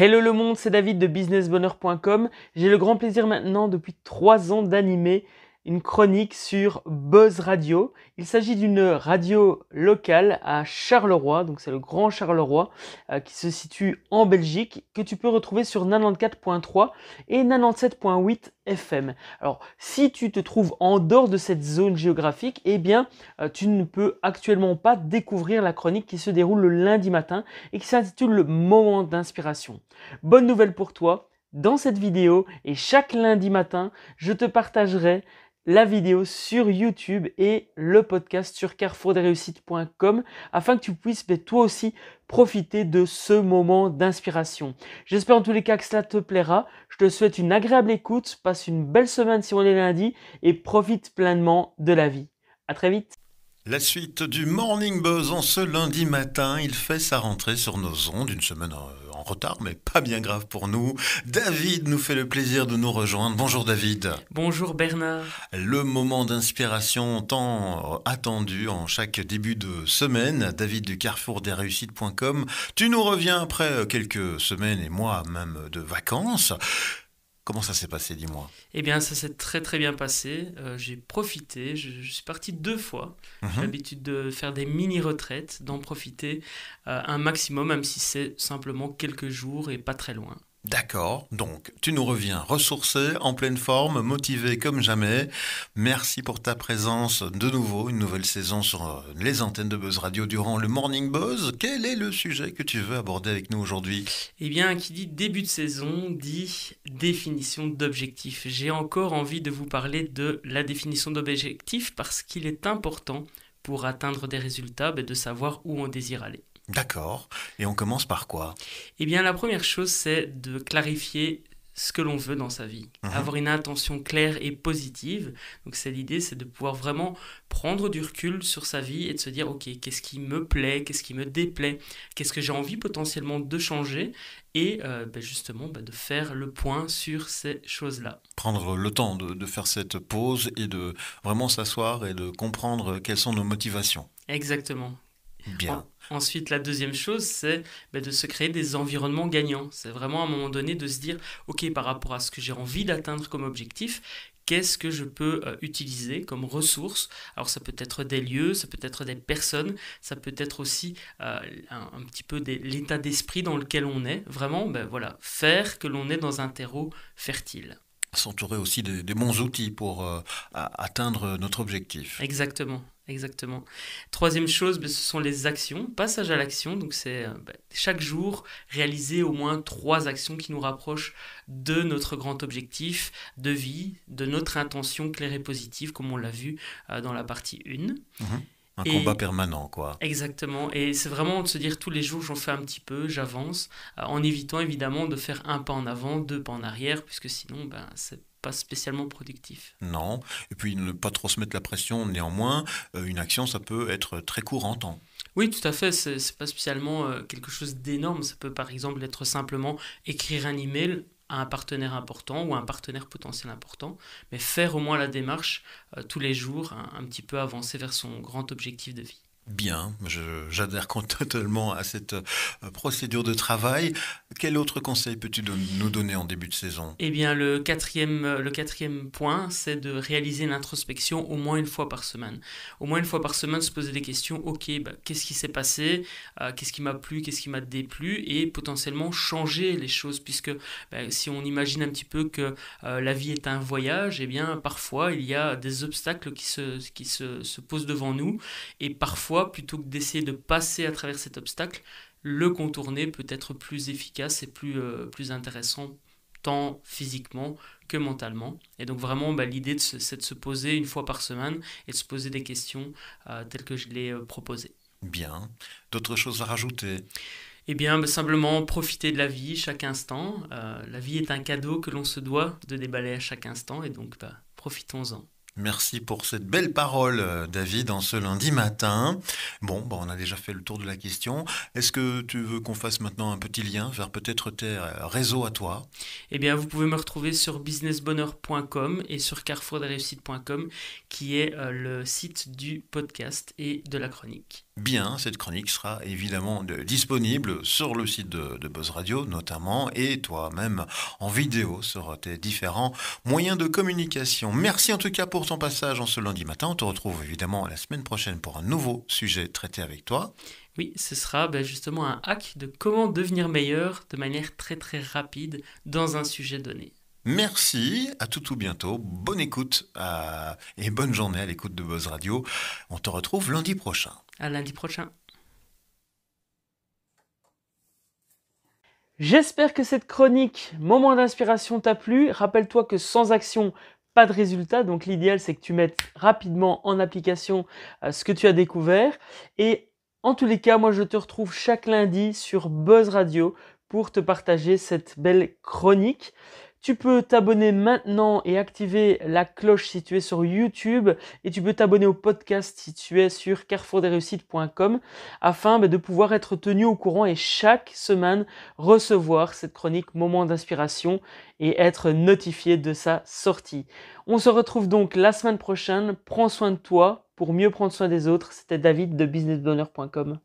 Hello le monde, c'est David de businessbonheur.com. J'ai le grand plaisir maintenant depuis trois ans d'animer une chronique sur Buzz Radio. Il s'agit d'une radio locale à Charleroi, donc c'est le Grand Charleroi, euh, qui se situe en Belgique, que tu peux retrouver sur 94.3 et 97.8 FM. Alors, si tu te trouves en dehors de cette zone géographique, eh bien, euh, tu ne peux actuellement pas découvrir la chronique qui se déroule le lundi matin et qui s'intitule Le moment d'inspiration. Bonne nouvelle pour toi, dans cette vidéo et chaque lundi matin, je te partagerai la vidéo sur YouTube et le podcast sur carrefourdesreussites.com afin que tu puisses mais ben, toi aussi profiter de ce moment d'inspiration. J'espère en tous les cas que cela te plaira. Je te souhaite une agréable écoute, passe une belle semaine si on est lundi et profite pleinement de la vie. À très vite. La suite du Morning Buzz en ce lundi matin, il fait sa rentrée sur nos ondes, une semaine euh, en retard, mais pas bien grave pour nous. David nous fait le plaisir de nous rejoindre. Bonjour David. Bonjour Bernard. Le moment d'inspiration tant euh, attendu en chaque début de semaine. David du Carrefour des réussites.com. Tu nous reviens après euh, quelques semaines et mois même de vacances. Comment ça s'est passé, dis-moi Eh bien, ça s'est très très bien passé. Euh, j'ai profité, je, suis parti deux fois. J'ai mhm. l'habitude de faire des mini-retraites, d'en profiter euh, un maximum, même si c'est simplement quelques jours et pas très loin. D'accord, donc tu nous reviens ressourcé, en pleine forme, motivé comme jamais. Merci pour ta présence de nouveau, une nouvelle saison sur euh, les antennes de Buzz Radio durant le Morning Buzz. Quel est le sujet que tu veux aborder avec nous aujourd'hui Eh bien, qui dit début de saison dit définition d'objectif. J'ai encore envie de vous parler de la définition d'objectif parce qu'il est important pour atteindre des résultats ben, de savoir où on désire aller. D'accord. Et on commence par quoi Eh bien, la première chose, c'est de clarifier ce que l'on veut dans sa vie, mhm. avoir une intention claire et positive. Donc c'est l'idée, c'est de pouvoir vraiment prendre du recul sur sa vie et de se dire, ok, qu'est-ce qui me plaît, qu'est-ce qui me déplaît, qu'est-ce que j'ai envie potentiellement de changer et euh, ben, justement ben, de faire le point sur ces choses-là. Prendre le temps de faire cette pause et de vraiment s'asseoir et de comprendre quelles sont nos motivations. Exactement, Bien. ensuite, la deuxième chose, c'est ben, de se créer des environnements gagnants. C'est vraiment à un moment donné de se dire, OK, par rapport à ce que j'ai envie d'atteindre comme objectif, qu'est-ce que je peux euh, utiliser comme ressource Alors ça peut être des lieux, ça peut être des personnes, ça peut être aussi euh, un, petit peu l'état d'esprit dans lequel on est. Vraiment, ben, voilà, faire que l'on est dans un terreau fertile s'entourer aussi des, bons outils pour euh, atteindre notre objectif. Exactement. Exactement. Troisième chose, ben, ce sont les actions, passage à l'action. Donc c'est euh, ben, chaque jour réaliser au moins trois actions qui nous rapprochent de notre grand objectif de vie, de notre intention claire et positive, comme on l'a vu euh, dans la partie 1. Un combat permanent, quoi. Exactement. Et c'est vraiment de se dire tous les jours, j'en fais un petit peu, j'avance, euh, en évitant évidemment de faire un pas en avant, deux pas en arrière, puisque sinon, ben, c'est pas spécialement productif. Non. Et puis, ne pas trop se mettre la pression, néanmoins, euh, une action, ça peut être très court en temps. Oui, tout à fait. Ce n'est pas spécialement euh, quelque chose d'énorme. Ça peut par exemple être simplement écrire un email, à un partenaire important ou à un partenaire potentiel important, mais faire au moins la démarche euh, tous les jours, un petit peu avancer vers son grand objectif de vie bien. J'adhère totalement à cette euh, procédure de travail. Quel autre conseil peux-tu nous donner en début de saison Eh bien, le quatrième, euh, le quatrième point, c'est de réaliser l'introspection au moins une fois par semaine. Au moins une fois par semaine, se poser des questions. Ok, bah, qu'est-ce qui s'est passé euh, Qu'est-ce qui m'a plu Qu'est-ce qui m'a déplu Et potentiellement changer les choses, puisque bah, si on imagine un petit peu que la vie est un voyage, eh bien, parfois, il y a des obstacles qui se, qui se, se posent devant nous. Et parfois, plutôt que d'essayer de passer à travers cet obstacle. Le contourner peut être plus efficace et plus, euh, intéressant tant physiquement que mentalement. Et donc vraiment, bah, l'idée, c'est de se poser une fois par semaine et de se poser des questions euh, telles que je l'ai euh, proposées. Bien. D'autres choses à rajouter eh bien, bah, simplement profiter de la vie chaque instant. Euh, la vie est un cadeau que l'on se doit de déballer à chaque instant, et donc bah, profitons-en. Merci pour cette belle parole, euh, David, en ce lundi matin. Bon, bon bah, on a déjà fait le tour de la question. Est-ce que tu veux qu'on fasse maintenant un petit lien vers peut-être tes euh, réseaux à toi Eh bien, vous pouvez me retrouver sur businessbonheur.com et sur carrefourdesreussites.com, qui est euh, le site du podcast et de la chronique bien. Cette chronique sera évidemment disponible sur le site de, Buzz Radio notamment et toi-même en vidéo sur tes différents moyens de communication. Merci en tout cas pour ton passage en ce lundi matin. On te retrouve évidemment la semaine prochaine pour un nouveau sujet traité avec toi. Oui, ce sera bah, justement un hack de comment devenir meilleur de manière très très rapide dans un sujet donné. Merci, à tout ou bientôt. Bonne écoute euh, et bonne journée à l'écoute de Buzz Radio. On te retrouve lundi prochain. À lundi prochain. J'espère que cette chronique Moment d'inspiration t'a plu. Rappelle-toi que sans action, pas de résultat. Donc l'idéal, c'est que tu mettes rapidement en application euh, ce que tu as découvert. Et en tous les cas, moi, je te retrouve chaque lundi sur Buzz Radio pour te partager cette belle chronique. Tu peux t'abonner maintenant et activer la cloche si tu es sur YouTube et tu peux t'abonner au podcast si tu es sur carrefourdesreussites.com afin bah, de pouvoir être tenu au courant et chaque semaine recevoir cette chronique moment d'inspiration et être notifié de sa sortie. On se retrouve donc la semaine prochaine. Prends soin de toi pour mieux prendre soin des autres. C'était David de businessbonheur.com.